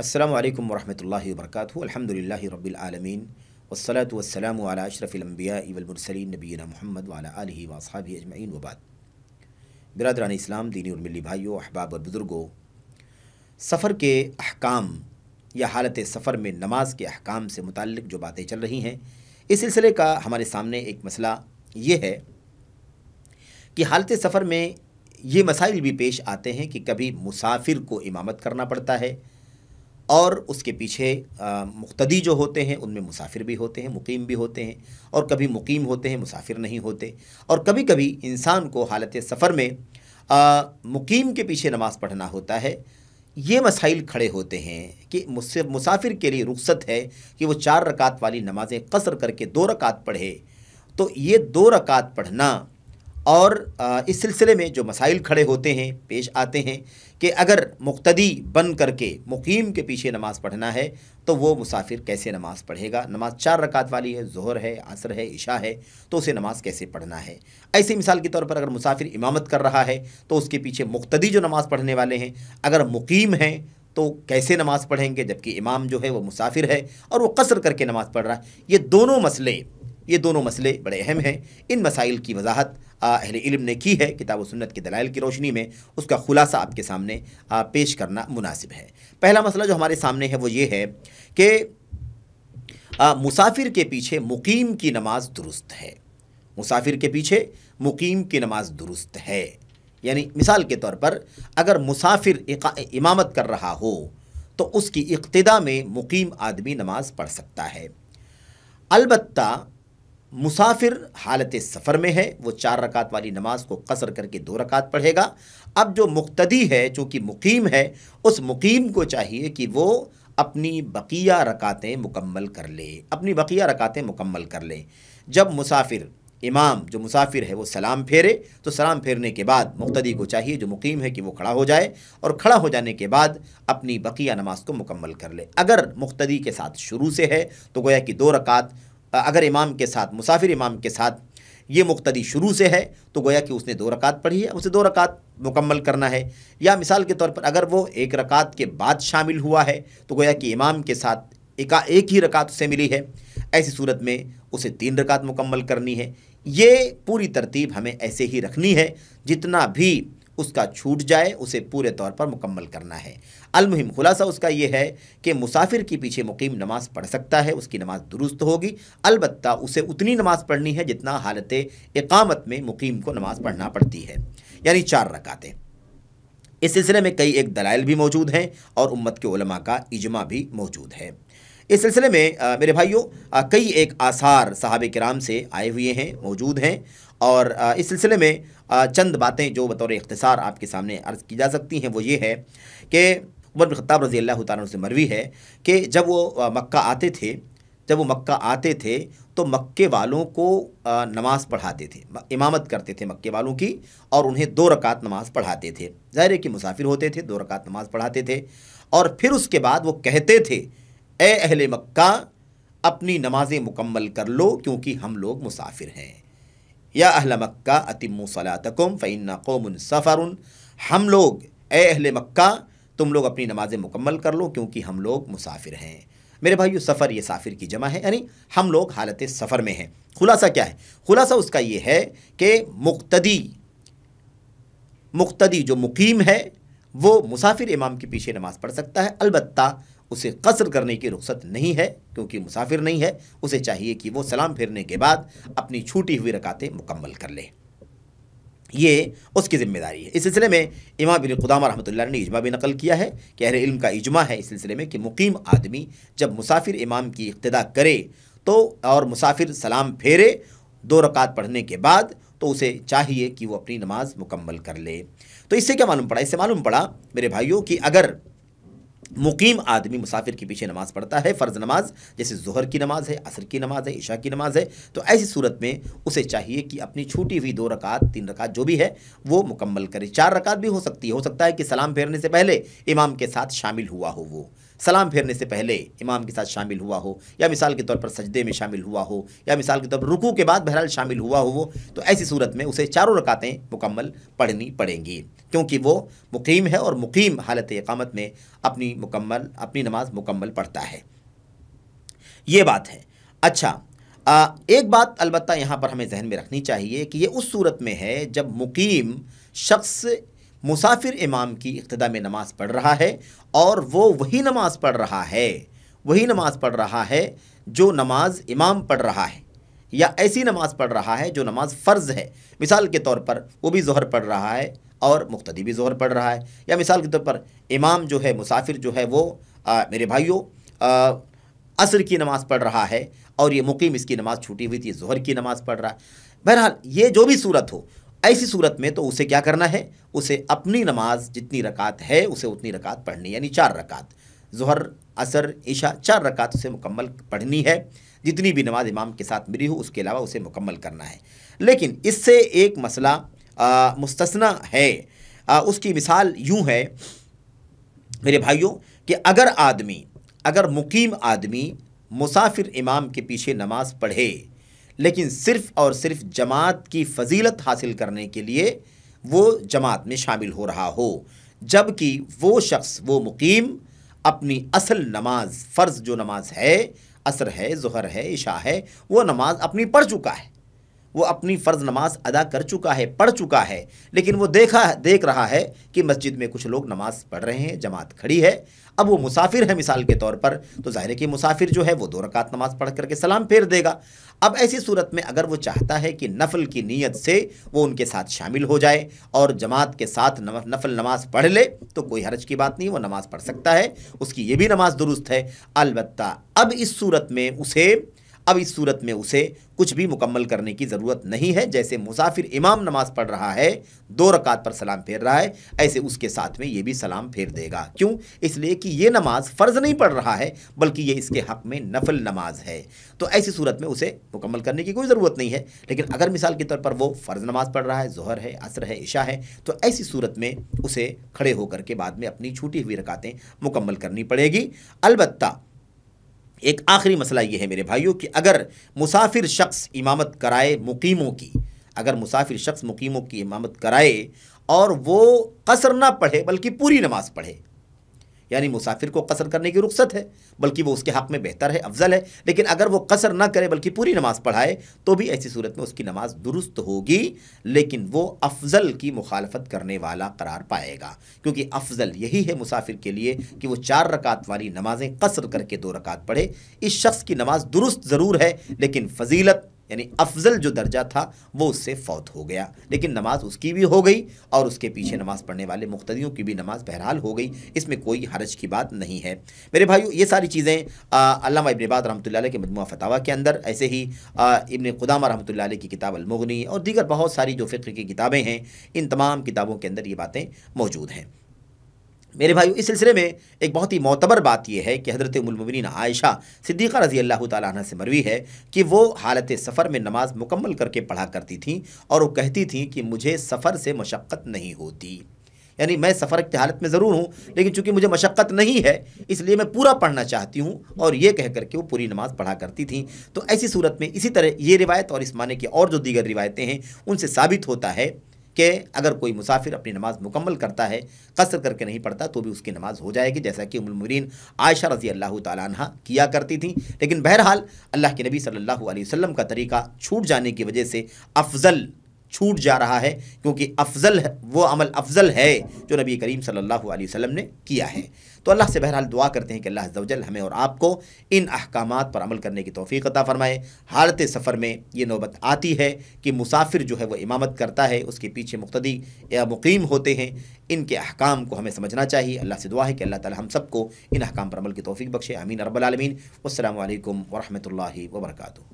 अल्लाम वरहमल वर्क अलहमदिल्ला रबालमीन वसलात वसलाम वाला अशरफ़िलम्बिया इवलमरसलिन नबीना मोहम्मद वाला आलि वसाबी अजमैन वबाद बिरदरान इस्लाम दीनी और मिली भाइयों अहबाब और बुज़ुर्गों सफ़र के अहकाम या हालत सफ़र में नमाज के अहकाम से मुतल जो बातें चल रही हैं इस सिलसिले का हमारे सामने एक मसला ये है कि हालत सफ़र में ये मसाइल भी पेश आते हैं कि कभी मुसाफिर को इमामत करना पड़ता है और उसके पीछे मुख्तदी जो होते हैं उनमें मुसाफिर भी होते हैं मुकीम भी होते हैं और कभी मुकीम होते हैं मुसाफिर नहीं होते और कभी कभी इंसान को हालत सफ़र में आ, मुकीम के पीछे नमाज़ पढ़ना होता है ये मसाइल खड़े होते हैं कि मुझसे मुसाफिर के लिए रुख्सत है कि वो चार रकात वाली नमाज़ें कसर करके दो रकात पढ़े तो ये दो रकात पढ़ना और इस सिलसिले में जो मसाइल खड़े होते हैं पेश आते हैं कि अगर मुक्तदी बन करके मुकीम के पीछे नमाज़ पढ़ना है तो वो मुसाफिर कैसे नमाज़ पढ़ेगा नमाज़ चार रकात वाली है जहर है असर है इशा है तो उसे नमाज़ कैसे पढ़ना है ऐसे मिसाल के तौर पर अगर मुसाफिर इमामत कर रहा है तो उसके पीछे मुक्तदी जो नमाज़ पढ़ने वाले हैं अगर मुकीम हैं तो कैसे नमाज़ पढ़ेंगे जबकि इमाम जो है वो मुसाफिर है और वो कसर करके नमाज़ पढ़ रहा है ये दोनों मसले ये दोनों मसले बड़े अहम हैं इन मसाइल की वजाहत अहल इल्म ने की है किताब सुन्नत के दलाइल की रोशनी में उसका खुलासा आपके सामने आ, पेश करना मुनासिब है पहला मसला जो हमारे सामने है वो ये है कि मुसाफिर के पीछे मुकीम की नमाज दुरुस्त है मुसाफिर के पीछे मुकीम की नमाज दुरुस्त है यानी मिसाल के तौर पर अगर मुसाफिर इमामत कर रहा हो तो उसकी इक्तदा में मुकीम आदमी नमाज पढ़ सकता है अलबत्ता मुसाफिर हालत सफ़र में है वो चार रकात वाली नमाज को कसर करके दो रकात पढ़ेगा अब जो मुख्तदी है चूँकि मुकीम है उस मुकीम को चाहिए कि वो अपनी बकिया रकातें मुकम्मल कर ले अपनी बकिया रकातें मुकम्मल कर ले जब मुसाफिर इमाम जो मुसाफिर है वो सलाम फेरे तो सलाम फेरने के बाद मुख्तदी को चाहिए जो मुकीम है कि वो खड़ा हो जाए और खड़ा हो जाने के बाद अपनी बकिया नमाज को मुकम्मल कर ले अगर मुख्तदी के साथ शुरू से है तो गोया कि दो रकात अगर इमाम के साथ मुसाफिर इमाम के साथ ये मुख्तदी शुरू से है तो गोया कि उसने दो रकात पढ़ी है उसे दो रकात मुकम्मल करना है या मिसाल के तौर पर अगर वो एक रकात के बाद शामिल हुआ है तो गोया कि इमाम के साथ एका एक ही रकात उसे मिली है ऐसी सूरत में उसे तीन रकात मुकम्मल करनी है ये पूरी तरतीब हमें ऐसे ही रखनी है जितना भी उसका छूट जाए उसे पूरे तौर पर मुकम्मल करना है अलमुहिम खुलासा उसका यह है कि मुसाफिर के पीछे मुकीम नमाज पढ़ सकता है उसकी नमाज दुरुस्त होगी अलबत् उसे उतनी नमाज पढ़नी है जितना हालत इकामत में मुकीम को नमाज पढ़ना पड़ती है यानी चार रकातें इस सिलसिले में कई एक दलाइल भी मौजूद हैं और उम्मत के उलमा का इजमा भी मौजूद है इस सिलसिले में आ, मेरे भाइयों कई एक आसार साहब कराम से आए हुए हैं मौजूद हैं और इस सिलसिले में चंद बातें जो बतौर इख्तसार आपके सामने अर्ज़ की जा सकती हैं वो ये है कि उमर बिन खत्ताब रज़ी अल्लाह तन से मरवी है कि जब वो मक्का आते थे जब वो मक्का आते थे तो मक्के वालों को नमाज़ पढ़ाते थे इमामत करते थे मक्के वालों की और उन्हें दो रकात नमाज़ पढ़ाते थे ज़ाहिर है कि मुसाफिर होते थे दो रकात नमाज़ पढ़ाते थे और फिर उसके बाद वो कहते थे ए अहले मक्का अपनी नमाज़ें मुकम्मल कर लो क्योंकि हम लोग मुसाफिर हैं या अहल मक्का अतिम सलातकुम फ़ैन कौम सफ़र हम लोग ए अहल मक्का तुम लोग अपनी नमाज़ें मुकम्मल कर लो क्योंकि हम लोग मुसाफिर हैं मेरे भाई सफ़र ये साफिर की जमा है यानी हम लोग हालत सफ़र में हैं खुलासा क्या है खुलासा उसका ये है कि मुख्तदी मुख्तदी जो मुकीम है वो मुसाफिर इमाम के पीछे नमाज़ पढ़ सकता है अलबत्ता उसे कसर करने की रुख्सत नहीं है क्योंकि मुसाफिर नहीं है उसे चाहिए कि वो सलाम फेरने के बाद अपनी छूटी हुई रकातें मुकम्मल कर ले ये उसकी ज़िम्मेदारी है इस सिलसिले में इमाम बिन खुदामा रहमतुल्लाह ने इजमा भी नकल किया है कि अहर इल्म का इजमा है इस सिलसिले में कि मुकीम आदमी जब मुसाफिर इमाम की इब्तदा करे तो और मुसाफिर सलाम फेरे दो रकात पढ़ने के बाद तो उसे चाहिए कि वो अपनी नमाज मुकम्मल कर ले तो इससे क्या मालूम पड़ा इससे मालूम पड़ा मेरे भाइयों कि अगर मुकीम आदमी मुसाफिर के पीछे नमाज़ पढ़ता है फ़र्ज़ नमाज जैसे जहर की नमाज़ है असर की नमाज़ है ईशा की नमाज़ है तो ऐसी सूरत में उसे चाहिए कि अपनी छूटी हुई दो रकात तीन रकात जो भी है वो मुकम्मल करे चार रकात भी हो सकती है हो सकता है कि सलाम फेरने से पहले इमाम के साथ शामिल हुआ हो वो सलाम फेरने से पहले इमाम के साथ शामिल हुआ हो या मिसाल के तौर पर सजदे में शामिल हुआ हो या मिसाल के तौर पर रुकू के बाद बहरहाल शामिल हुआ हो वो तो ऐसी सूरत में उसे चारों रकातें मुकम्मल पढ़नी पड़ेंगी क्योंकि वो मुकीम है और मुकीम हालत इकामत में अपनी मुकम्मल अपनी नमाज मुकम्मल पढ़ता है ये बात है अच्छा आ, एक बात अलबत्ता यहाँ पर हमें जहन में रखनी चाहिए कि ये उस सूरत में है जब मुकीम शख्स मुसाफिर इमाम की इब्तदा में नमाज़ पढ़ रहा है और वो वही नमाज़ पढ़ रहा है वही नमाज़ पढ़ रहा है जो नमाज इमाम पढ़ रहा है या ऐसी नमाज़ पढ़ रहा है जो नमाज फ़र्ज़ है मिसाल के तौर पर वो भी जहर पढ़ रहा है और मुख्तदी भी जहर पढ़ रहा है या मिसाल के तौर पर इमाम जो है मुसाफिर जो है वो आ, मेरे भाइयों असर की नमाज़ पढ़ रहा है और ये मुकीम इसकी नमाज़ छूटी हुई थी जहर की नमाज़ पढ़ रहा है बहरहाल ये जो भी सूरत हो ऐसी सूरत में तो उसे क्या करना है उसे अपनी नमाज जितनी रकात है उसे उतनी रकात पढ़नी यानी चार रकात जहर असर ईशा चार रकात उसे मुकम्मल पढ़नी है जितनी भी नमाज इमाम के साथ मिली हो उसके अलावा उसे मुकम्मल करना है लेकिन इससे एक मसला मुस्तना है आ, उसकी मिसाल यूँ है मेरे भाइयों कि अगर आदमी अगर मुकीम आदमी मुसाफिर इमाम के पीछे नमाज पढ़े लेकिन सिर्फ़ और सिर्फ जमात की फजीलत हासिल करने के लिए वो जमात में शामिल हो रहा हो जबकि वो शख्स वो मुकीम अपनी असल नमाज फ़र्ज़ जो नमाज है असर है जहर है इशा है वो नमाज अपनी पढ़ चुका है वो अपनी फ़र्ज़ नमाज अदा कर चुका है पढ़ चुका है लेकिन वो देखा देख रहा है कि मस्जिद में कुछ लोग नमाज पढ़ रहे हैं जमात खड़ी है अब वो मुसाफिर है मिसाल के तौर पर तो ज़ाहिर है कि मुसाफिर जो है वो दो रकात नमाज पढ़ करके सलाम फेर देगा अब ऐसी सूरत में अगर वो चाहता है कि नफल की नीयत से वो उनके साथ शामिल हो जाए और जमात के साथ नफल नमाज पढ़ ले तो कोई हरज की बात नहीं वो नमाज़ पढ़ सकता है उसकी ये भी नमाज दुरुस्त है अलबत् अब इस सूरत में उसे अब इस सूरत में उसे कुछ भी मुकम्मल करने की ज़रूरत नहीं है जैसे मुसाफिर इमाम नमाज़ पढ़ रहा है दो रकात पर सलाम फेर रहा है ऐसे उसके साथ में ये भी सलाम फेर देगा क्यों इसलिए कि ये नमाज़ फ़र्ज़ नहीं पढ़ रहा है बल्कि ये इसके हक़ में नफल नमाज है तो ऐसी सूरत में उसे मुकम्मल करने की कोई ज़रूरत नहीं है लेकिन अगर मिसाल के तौर पर वो फ़र्ज़ नमाज़ पढ़ रहा है जहर है असर है इशा है तो ऐसी सूरत में उसे खड़े होकर के बाद में अपनी छूटी हुई रकातें मुकम्मल करनी पड़ेगी अलबत्ता एक आखिरी मसला ये है मेरे भाइयों कि अगर मुसाफिर शख्स इमामत कराए मुकीमों की अगर मुसाफिर शख्स मुकीमों की इमामत कराए और वो कसर ना पढ़े बल्कि पूरी नमाज पढ़े यानी मुसाफिर को कसर करने की रुख्सत है बल्कि वो उसके हक़ में बेहतर है अफजल है लेकिन अगर वो कसर ना करे बल्कि पूरी नमाज़ पढ़ाए तो भी ऐसी सूरत में उसकी नमाज दुरुस्त होगी लेकिन वो अफजल की मुखालफत करने वाला करार पाएगा क्योंकि अफजल यही है मुसाफिर के लिए कि वो चार रकात वाली नमाजें कसर करके दो रकात पढ़े इस शख्स की नमाज दुरुस्त ज़रूर है लेकिन फजीलत यानी अफजल जो दर्जा था वो उससे फौत हो गया लेकिन नमाज उसकी भी हो गई और उसके पीछे नमाज़ पढ़ने वाले मुख्तियों की भी नमाज़ बहरहाल हो गई इसमें कोई हरज की बात नहीं है मेरे भाइयों ये सारी चीज़ें अलामा इबनबाद बात रहमत के मजमू फतावा के अंदर ऐसे ही इबन खुदामा रहमत की किताब अलमुगनी और दीगर बहुत सारी जो फ़िक्र की किताबें हैं इन तमाम किताबों के अंदर ये बातें मौजूद हैं मेरे भाई इस सिलसिले में एक बहुत ही मोतबर बात यह है कि हज़रत उमलमिन आयशा सिद्दीक़ा रज़ी अल्लाह तह से मरवी है कि वो हालत सफ़र में नमाज मुकम्मल करके पढ़ा करती थी और वो कहती थी कि मुझे सफ़र से मशक्क़त नहीं होती यानी मैं सफ़र की हालत में ज़रूर हूँ लेकिन चूंकि मुझे मशक्क़त नहीं है इसलिए मैं पूरा पढ़ना चाहती हूँ और ये कह करके वो पूरी नमाज़ पढ़ा करती थी तो ऐसी सूरत में इसी तरह ये रिवायत और इस माने की और जो दीगर रिवायतें हैं उनसे साबित होता है कि अगर कोई मुसाफिर अपनी नमाज मुकम्मल करता है कसर करके नहीं पढ़ता तो भी उसकी नमाज हो जाएगी जैसा कि उमरीन आयशा रजी अल्लाह तह किया करती थी लेकिन बहरहाल अल्लाह के नबी सल्लल्लाहु अलैहि वसल्लम का तरीका छूट जाने की वजह से अफजल छूट जा रहा है क्योंकि अफजल है वो अमल अफजल है जो नबी करीम सल्लल्लाहु अलैहि वसल्लम ने किया है तो अल्लाह से बहरहाल दुआ करते हैं कि अल्लाह जवजल हमें और आपको इन अहकाम पर अमल करने की तोफ़ी अता फ़रमाए हालत सफ़र में ये नौबत आती है कि मुसाफिर जो है वह इमामत करता है उसके पीछे मुख्तदी या मुकीम होते हैं इनके अहकाम को हमें समझना चाहिए अल्लाह से दुआ है कि अल्लाह ताला हम सबको इन अहकाम पर अमल की तोफ़ी बख्शे अमीन रबालमीन असल वरहमल वर्का